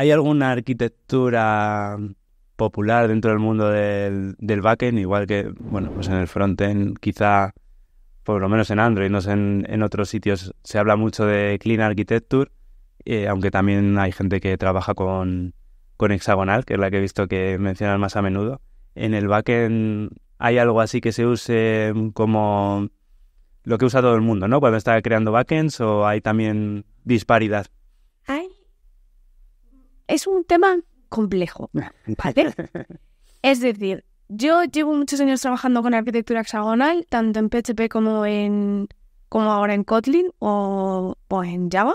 ¿Hay alguna arquitectura popular dentro del mundo del, backend? Igual que, bueno, pues en el frontend quizá, por lo menos en Android, no sé, en, otros sitios se habla mucho de Clean Architecture, eh, aunque también hay gente que trabaja con, Hexagonal, que es la que he visto que mencionan más a menudo. En el backend hay algo así que se use como lo que usa todo el mundo, ¿no? Cuando está creando backends o hay también disparidad es un tema complejo, es decir, yo llevo muchos años trabajando con arquitectura hexagonal, tanto en PHP como, en, como ahora en Kotlin o, en Java,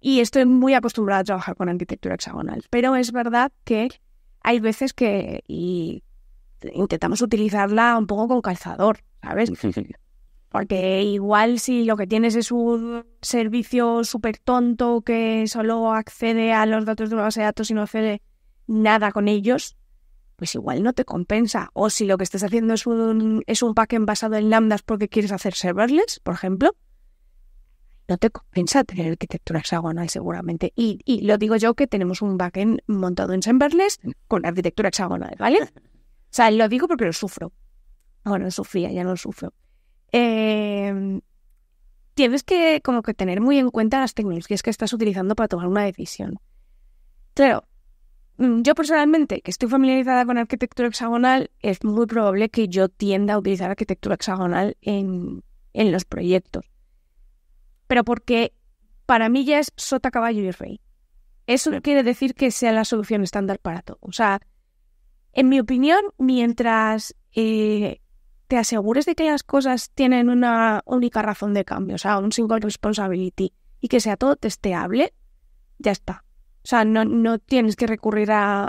y estoy muy acostumbrada a trabajar con arquitectura hexagonal. Pero es verdad que hay veces que intentamos utilizarla un poco con calzador, ¿sabes? Porque igual si lo que tienes es un servicio súper tonto que solo accede a los datos de una base de datos y no accede nada con ellos, pues igual no te compensa. O si lo que estás haciendo es un, es un backend basado en lambdas porque quieres hacer serverless, por ejemplo, no te compensa tener arquitectura hexagonal seguramente. Y, y lo digo yo que tenemos un backend montado en serverless con arquitectura hexagonal, ¿vale? O sea, lo digo porque lo sufro. Bueno, sufría, ya no lo sufro. Em, tienes que como que tener muy en cuenta las tecnologías que estás utilizando para tomar una decisión. Claro, mm, yo personalmente, que estoy familiarizada con arquitectura hexagonal, es muy probable que yo tienda a utilizar arquitectura hexagonal en, los proyectos. Pero porque para mí ya es sota, caballo y rey. Eso no quiere decir que sea la solución estándar para todo. O sea, en mi opinión, mientras eh, te asegures de que las cosas tienen una única razón de cambio, o sea, un single responsibility, y que sea todo testeable, ya está. O sea, no, tienes que recurrir a,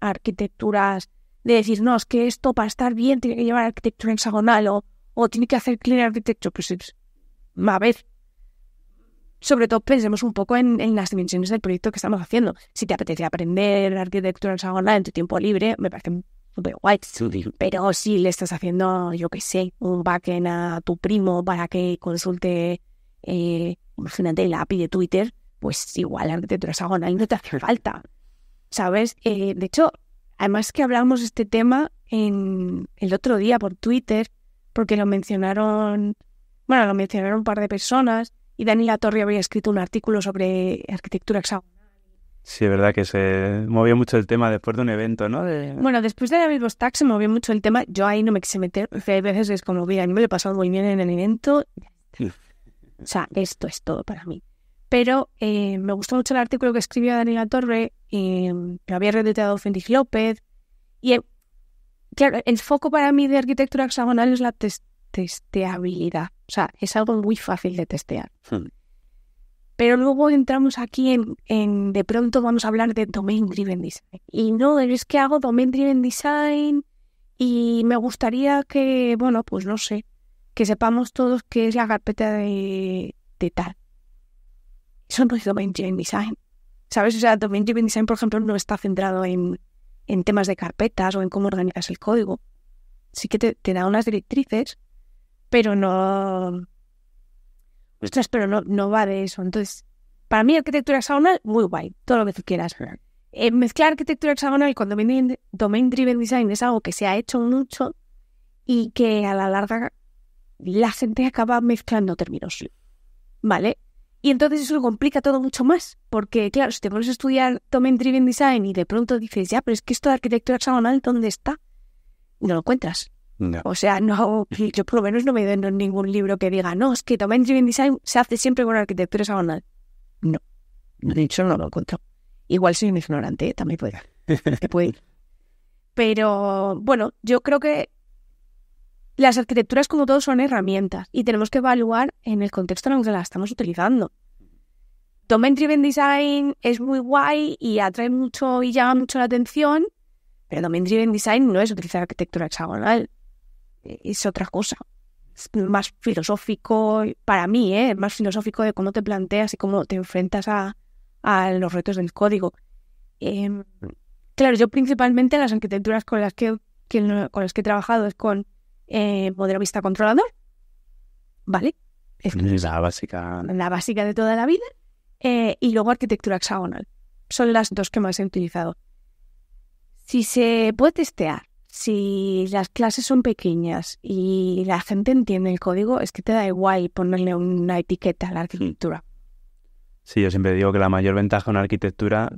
arquitecturas de decir, no, es que esto para estar bien tiene que llevar arquitectura hexagonal o, tiene que hacer clean architecture. Pues, a ver, sobre todo pensemos un poco en, en, las dimensiones del proyecto que estamos haciendo. Si te apetece aprender arquitectura hexagonal en tu tiempo libre, me parece pero si le estás haciendo, yo qué sé, un backend a tu primo para que consulte, eh, imagínate, la API de Twitter, pues igual arquitectura hexagonal no te hace falta. ¿Sabes? Eh, de hecho, además que hablamos de este tema en el otro día por Twitter, porque lo mencionaron, bueno, lo mencionaron un par de personas y Daniela Torre había escrito un artículo sobre arquitectura hexagonal Sí, es verdad que se movió mucho el tema después de un evento, ¿no? Bueno, después de David Stack se movió mucho el tema. Yo ahí no me quise meter, hay veces que es como, mira, a mí me lo he pasado muy bien en el evento. o sea, esto es todo para mí. Pero eh, me gustó mucho el artículo que escribió Daniela Torre, y eh, lo había redeteado Fendi López. Y eh, claro, el foco para mí de arquitectura hexagonal es la testeabilidad. O sea, es algo muy fácil de testear. Hmm. Pero luego entramos aquí en, de pronto vamos a hablar de Domain Driven Design. Y no, es que hago Domain Driven Design y me gustaría que, bueno, pues no sé, que sepamos todos qué es la carpeta de, tal. Eso no es Domain Driven Design. ¿Sabes? O sea, Domain Driven Design, por ejemplo, no está centrado en, temas de carpetas o en cómo organizas el código. Sí que te da unas directrices, pero no, ostras, pero no, no va de eso. Entonces, para mí arquitectura hexagonal, muy guay, todo lo que tú quieras. Eh, mezclar arquitectura hexagonal con domain-driven design es algo que se ha hecho mucho y que a la larga la gente acaba mezclando términos. ¿Vale? Y entonces eso lo complica todo mucho más, porque claro, si te pones a estudiar Domain Driven Design y de pronto dices, ya, pero es que esto de arquitectura hexagonal, ¿dónde está? No lo encuentras. O sea, no, yo por lo menos no me doy en ningún libro que diga, no, es que Domain Driven Design se hace siempre con arquitectura hexagonal. No, de hecho no lo encuentro. Igual soy un ignorante, ¿eh? también puede, puede Pero bueno, yo creo que las arquitecturas, como todo, son herramientas y tenemos que evaluar en el contexto en el que las estamos utilizando. Domain Driven Design es muy guay y atrae mucho y llama mucho la atención, pero Domain Driven Design no es utilizar arquitectura hexagonal. Eh, es otra cosa. más filosófico, para mí, ¿eh? más filosófico de cómo te planteas y cómo te enfrentas a, los retos del código. Em, claro, yo principalmente las arquitecturas con las que, con las que he trabajado es con eh, modelo vista controlador, ¿vale? Es mm, la básica. La básica de toda la vida. Eh, y luego arquitectura hexagonal. Son las dos que más he utilizado. Si se puede testear si las clases son pequeñas y la gente entiende el código, es que te da igual ponerle una etiqueta a la hmm. arquitectura. Sí, yo siempre digo que la mayor ventaja en una arquitectura,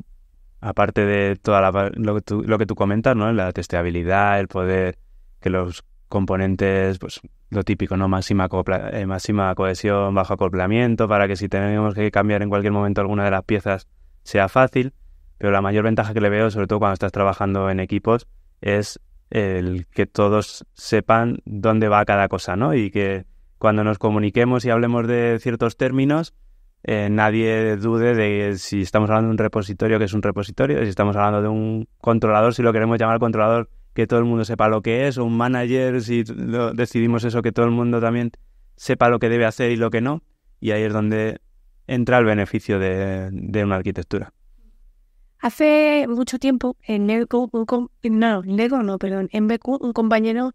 aparte de toda la, lo, que tú, comentas, ¿no? la testeabilidad, el poder que los componentes, pues lo típico, ¿no? Máxima, eh, máxima cohesión, bajo acoplamiento, para que si tenemos que cambiar en cualquier momento alguna de las piezas sea fácil. Pero la mayor ventaja que le veo, sobre todo cuando estás trabajando en equipos, es el que todos sepan dónde va cada cosa, ¿no? Y que cuando nos comuniquemos y hablemos de ciertos términos, eh, nadie dude de si estamos hablando de un repositorio, que es un repositorio, si estamos hablando de un controlador, si lo queremos llamar controlador, que todo el mundo sepa lo que es, o un manager, si decidimos eso, que todo el mundo también sepa lo que debe hacer y lo que no. Y ahí es donde entra el beneficio de una arquitectura. Hace mucho tiempo en Lego, no, Lego no, pero en BQ un compañero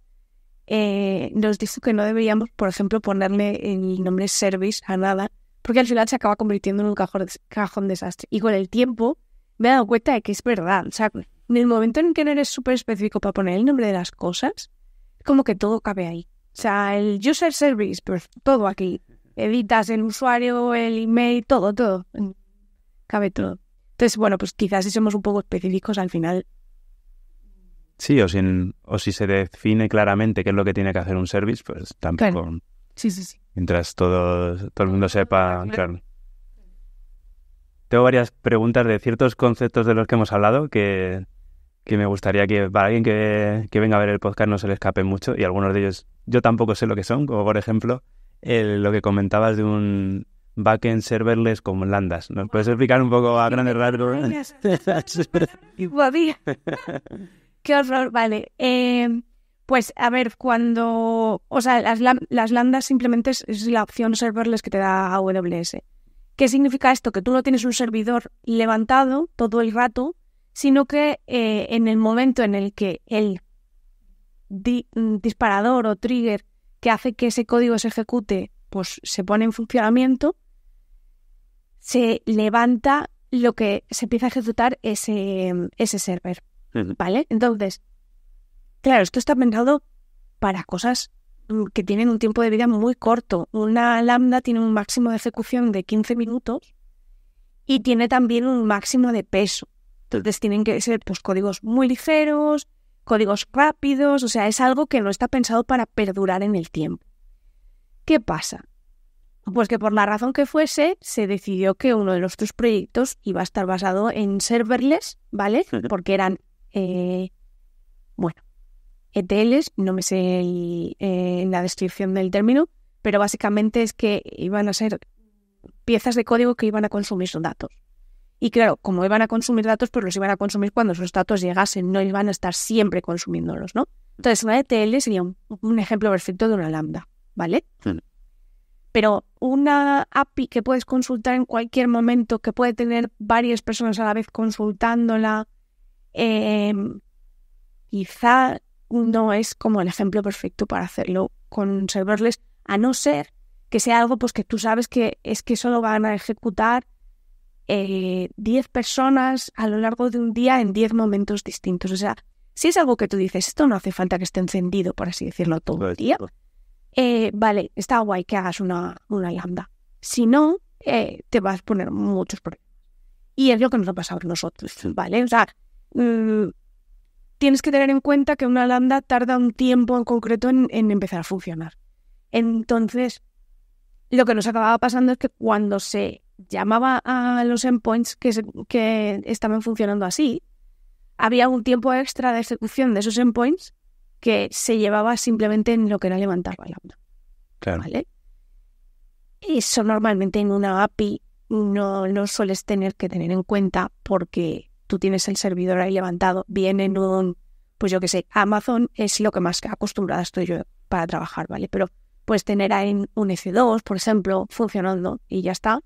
eh, nos dijo que no deberíamos, por ejemplo, ponerle el nombre service a nada, porque al final se acaba convirtiendo en un cajón, desastre. Y con el tiempo me he dado cuenta de que es verdad. O sea, en el momento en que no eres súper específico para poner el nombre de las cosas, como que todo cabe ahí. O sea, el user service, pues, todo aquí. Editas el usuario, el email, todo, todo. Cabe todo. Entonces, bueno, pues quizás si somos un poco específicos al final. Sí, o si, o si se define claramente qué es lo que tiene que hacer un service, pues tampoco. Sí, sí, sí. Mientras todo, todo el mundo sepa, claro. Tengo varias preguntas de ciertos conceptos de los que hemos hablado que, me gustaría que para alguien que, venga a ver el podcast no se le escape mucho y algunos de ellos yo tampoco sé lo que son, como por ejemplo lo que comentabas de un, backend serverless como Landas. ¿Nos puedes explicar un poco a grandes rasgos? ¡Qué horror! Vale. Em, pues a ver, cuando... O sea, las, las Landas simplemente es, la opción serverless que te da AWS. ¿Qué significa esto? Que tú no tienes un servidor levantado todo el rato, sino que eh, en el momento en el que el mm, disparador o trigger que hace que ese código se ejecute, pues se pone en funcionamiento, se levanta lo que se empieza a ejecutar ese, eh, ese server. ¿Vale? Entonces, claro, esto está pensado para cosas mm, que tienen un tiempo de vida muy corto. Una lambda tiene un máximo de ejecución de 15 minutos y tiene también un máximo de peso. Entonces tienen que ser pues, códigos muy ligeros, códigos rápidos, o sea, es algo que no está pensado para perdurar en el tiempo. ¿Qué pasa? Pues que por la razón que fuese, se decidió que uno de los tres proyectos iba a estar basado en serverless, ¿vale? Porque eran, eh, bueno, ETLs, no me sé en eh, la descripción del término, pero básicamente es que iban a ser piezas de código que iban a consumir sus datos. Y claro, como iban a consumir datos, pues los iban a consumir cuando sus datos llegasen, no iban a estar siempre consumiéndolos, ¿no? Entonces, una ETL sería un, ejemplo perfecto de una lambda, ¿vale? pero una API que puedes consultar en cualquier momento, que puede tener varias personas a la vez consultándola, em, quizá no es como el ejemplo perfecto para hacerlo con serverless, a no ser que sea algo pues que tú sabes que es que solo van a ejecutar eh, diez 10 personas a lo largo de un día en 10 momentos distintos. O sea, si es algo que tú dices, esto no hace falta que esté encendido, por así decirlo, todo el día, eh, vale, está guay que hagas una, lambda. Si no, eh, te vas a poner muchos problemas. Y es lo que nos ha pasado a nosotros, ¿vale? O sea, mm, tienes que tener en cuenta que una lambda tarda un tiempo en concreto en, empezar a funcionar. Entonces, lo que nos acababa pasando es que cuando se llamaba a los endpoints que, que estaban funcionando así, había un tiempo extra de ejecución de esos endpoints que se llevaba simplemente en lo que era levantar la lambda. Claro. ¿Vale? Eso normalmente en una API no no sueles tener que tener en cuenta porque tú tienes el servidor ahí levantado, viene en un, pues yo qué sé, Amazon es lo que más acostumbrada estoy yo para trabajar, ¿vale? Pero puedes tener ahí un EC2, por ejemplo, funcionando y ya está.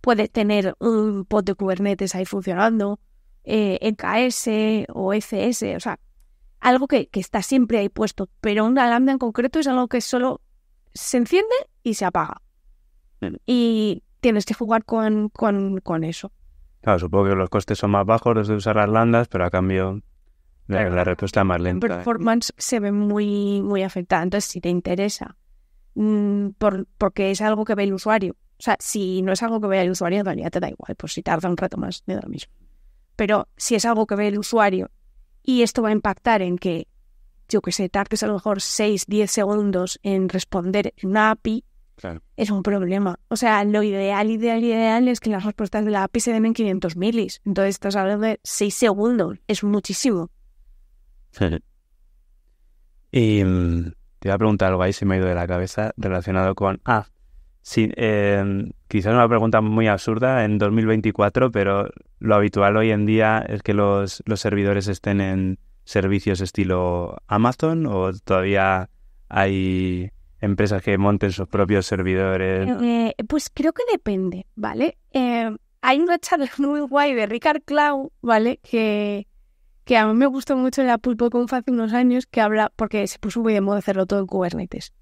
Puedes tener un pod de Kubernetes ahí funcionando, EKS eh, o ECS, o sea, algo que, está siempre ahí puesto, pero una lambda en concreto es algo que solo se enciende y se apaga. Y tienes que jugar con, con, eso. Claro, supongo que los costes son más bajos los de usar las Lambdas, pero a cambio la, respuesta es más lenta. ¿eh? performance se ve muy, muy afectada. Entonces, si te interesa, mm, porque es algo que ve el usuario. O sea, si no es algo que ve el usuario, todavía te da igual, pues si tarda un rato más, no da lo mismo. Pero si es algo que ve el usuario y esto va a impactar en que, yo que sé, tardes a lo mejor 6, 10 segundos en responder en una API. Claro. Es un problema. O sea, lo ideal, ideal, ideal es que las respuestas de la API se den en 500 milis. Entonces estás hablando de 6 segundos. Es muchísimo. y mm, te iba a preguntar algo ahí, se me ha ido de la cabeza relacionado con... Ah, Sí, em, quizás una pregunta muy absurda en 2024, pero lo habitual hoy en día es que los, servidores estén en servicios estilo Amazon o todavía hay empresas que monten sus propios servidores? Eh, eh, pues creo que depende, ¿vale? Em, hay una charla muy guay de Ricard Clau, ¿vale? Que, que a mí me gustó mucho en la PulpoConf hace unos años, que habla, porque se puso muy de moda hacerlo todo en Kubernetes.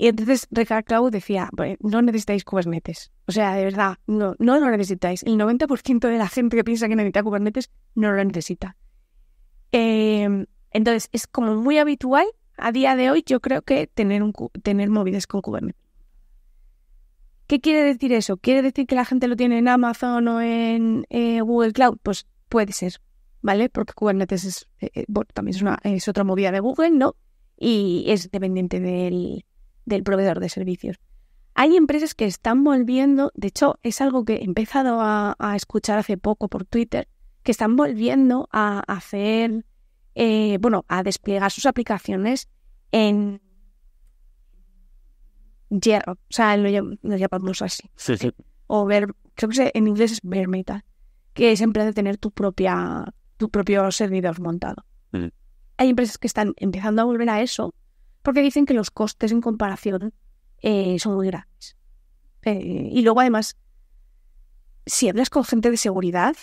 Y entonces Ricardo Cloud decía, no necesitáis Kubernetes. O sea, de verdad, no, no lo necesitáis. El 90% de la gente que piensa que necesita Kubernetes no lo necesita. Em, entonces, es como muy habitual a día de hoy, yo creo que tener, un, tener móviles con Kubernetes. ¿Qué quiere decir eso? ¿Quiere decir que la gente lo tiene en Amazon o en eh, Google Cloud? Pues puede ser, ¿vale? Porque Kubernetes eh, eh, también es otra movida de Google, ¿no? Y es dependiente del, del proveedor de servicios. Hay empresas que están volviendo, de hecho es algo que he empezado a, escuchar hace poco por Twitter, que están volviendo a hacer, eh, bueno, a desplegar sus aplicaciones en hierro, o sea, lo, llamamos así. Sí, sí. O ver, creo que en inglés es bare que es en plan de tener tu, propia, tu propio servidor montado. Hay empresas que están empezando a volver a eso porque dicen que los costes en comparación eh, son muy graves. Eh, y luego además, si hablas con gente de seguridad,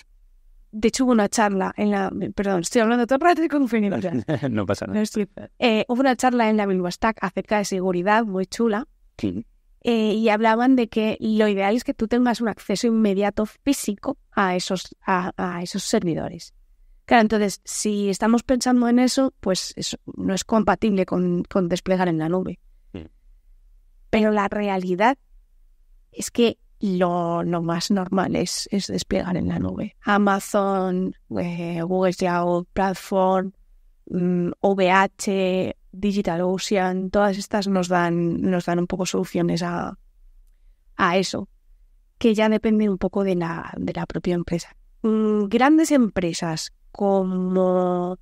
de hecho hubo una charla en la... Perdón, estoy hablando todo el rato de No, pasa nada. Eh, hubo una charla en la Bilbao Stack acerca de seguridad muy chula. y hablaban de que lo ideal es que tú tengas un acceso inmediato físico a esos, a esos servidores. Claro, entonces, si estamos pensando en eso, pues no es compatible con, desplegar en la nube. Mm. Pero la realidad es que lo, más normal es, desplegar en la nube. Amazon, eh, Google Cloud Platform, mm, VH, OVH, Ocean, todas estas nos dan, nos dan un poco soluciones a, eso, que ya depende un poco de la, de la propia empresa. Mm, grandes empresas como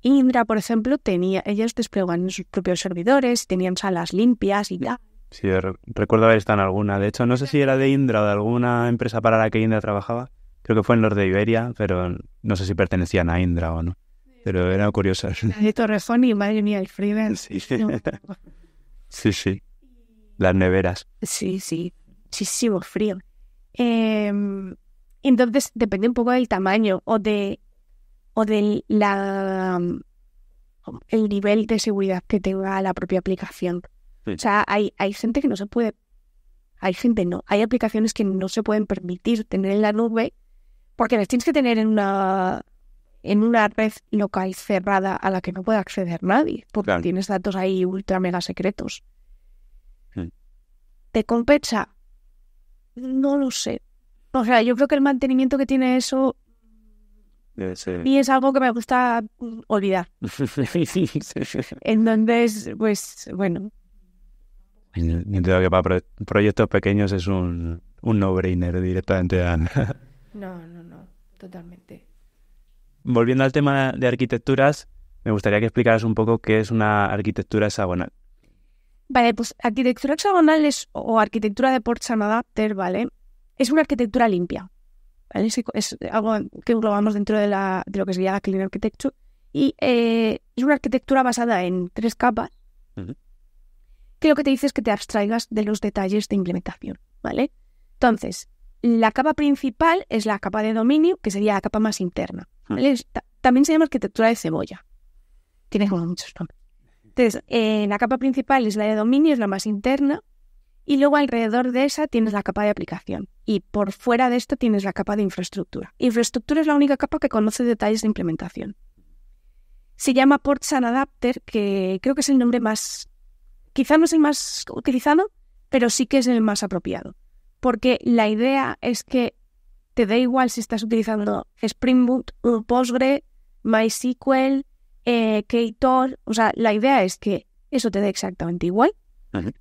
Indra, por ejemplo, tenía, ellos desplegaban sus propios servidores, tenían salas limpias y bla. Sí, recuerdo haber estado en alguna. De hecho, no sé si era de Indra o de alguna empresa para la que Indra trabajaba. Creo que fue en los de Iberia, pero no sé si pertenecían a Indra o no. Pero eran curiosas. De Torrejón y madre mía, el Sí. sí, sí. Las neveras. Sí, sí. sí Muchísimo frío. Em, entonces, depende un poco del tamaño o de o del la, el nivel de seguridad que tenga la propia aplicación. O sea, hay, hay gente que no se puede, hay gente no, hay aplicaciones que no se pueden permitir tener en la nube porque las tienes que tener en una en una red local cerrada a la que no puede acceder nadie, porque tienes datos ahí ultra mega secretos. ¿Te compensa? No lo sé. O sea, yo creo que el mantenimiento que tiene eso eh, y es algo que me gusta olvidar. Entonces, pues bueno. Entiendo que para proyectos pequeños es un, un no-brainer directamente. no, no, no, totalmente. Volviendo al tema de arquitecturas, me gustaría que explicaras un poco qué es una arquitectura hexagonal. Vale, pues arquitectura hexagonal es, o arquitectura de Ports and Adapter, ¿vale? Es una arquitectura limpia es, algo que englobamos dentro de, lo que sería la Clean Architecture. Y eh, es una arquitectura basada en tres capas, que lo que te dice es que te abstraigas de los detalles de implementación, ¿vale? Entonces, la capa principal es la capa de dominio, que sería la capa más interna, También se llama arquitectura de cebolla. Tiene como muchos nombres. Entonces, eh, la capa principal es la de dominio, es la más interna, y luego alrededor de esa tienes la capa de aplicación. Y por fuera de esto tienes la capa de infraestructura. Infraestructura es la única capa que conoce detalles de implementación. Se llama Ports and Adapter, que creo que es el nombre más, quizá no es el más utilizado, pero sí que es el más apropiado. Porque la idea es que te da igual si estás utilizando Spring Boot, Postgre, MySQL, eh, Ktor. O sea, la idea es que eso te dé exactamente igual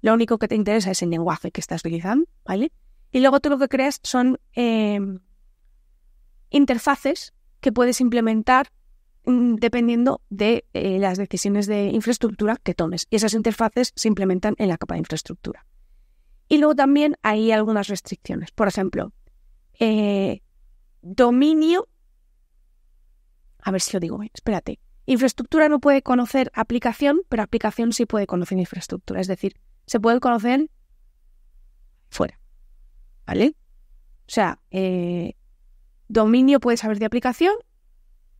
lo único que te interesa es el lenguaje que estás utilizando, ¿vale? Y luego tú lo que creas son em, interfaces que puedes implementar mm, dependiendo de eh, las decisiones de infraestructura que tomes. Y esas interfaces se implementan en la capa de infraestructura. Y luego también hay algunas restricciones. Por ejemplo, eh, dominio. A ver si lo digo bien, espérate. Infraestructura no puede conocer aplicación, pero aplicación sí puede conocer infraestructura. Es decir, se puede conocer fuera. ¿Vale? O sea, eh, dominio puede saber de aplicación,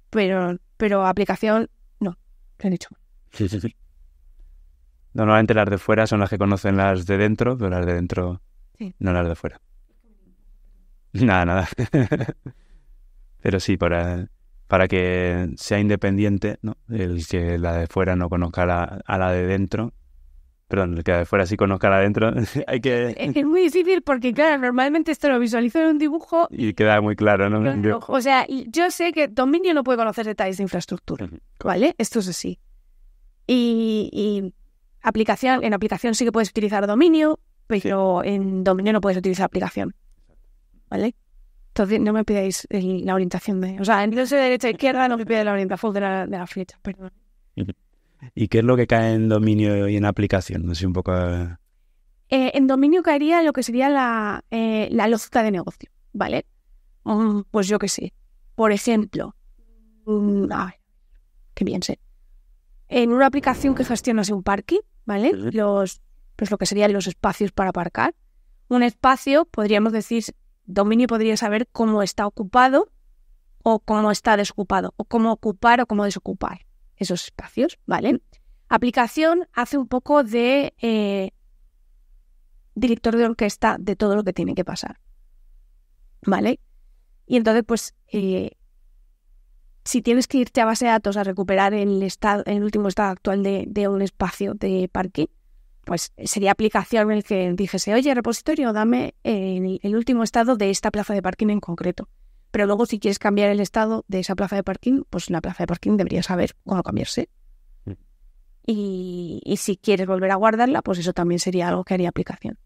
pero, pero aplicación no, lo he dicho. Sí, sí, sí. Normalmente las de fuera son las que conocen las de dentro, pero las de dentro no las de fuera. Nada, nada. pero sí, para, que sea independiente, ¿no? El que la de fuera no conozca a la de dentro Perdón, el que fuera así conozca adentro. hay que... Es muy difícil porque, claro, normalmente esto lo visualizo en un dibujo. Y queda muy claro, ¿no? o sea, yo sé que dominio no puede conocer detalles de infraestructura, ¿vale? Esto es así. Y, aplicación, en aplicación sí que puedes utilizar dominio, pero en dominio no puedes utilizar aplicación, ¿vale? Entonces, no me pidáis la orientación de... O sea, entonces de derecha a izquierda no me pide la orientación de la, de la flecha, perdón. ¿Y qué es lo que cae en dominio y en aplicación? No sé, un poco... Eh. Eh, en dominio caería lo que sería la, eh, la lógica de negocio, ¿vale? Mm, pues yo qué sé. Por ejemplo, qué mm, a ver, que En una aplicación que gestiona un parking, ¿vale? Los, pues lo que serían los espacios para aparcar. Un espacio, podríamos decir, dominio podría saber cómo está ocupado o cómo está desocupado, o cómo ocupar o cómo desocupar, esos espacios, ¿vale? Aplicación hace un poco de eh, director de orquesta de todo lo que tiene que pasar, ¿vale? Y entonces, pues, eh, si tienes que irte a base de datos a recuperar el, estado, el último estado actual de, un espacio de parking, pues sería aplicación en el que dijese, oye, repositorio, dame el, último estado de esta plaza de parking en concreto. Pero luego, si quieres cambiar el estado de esa plaza de parking, pues la plaza de parking debería saber cuándo cambiarse. Mm. y si quieres volver a guardarla, pues eso también sería algo que haría aplicación.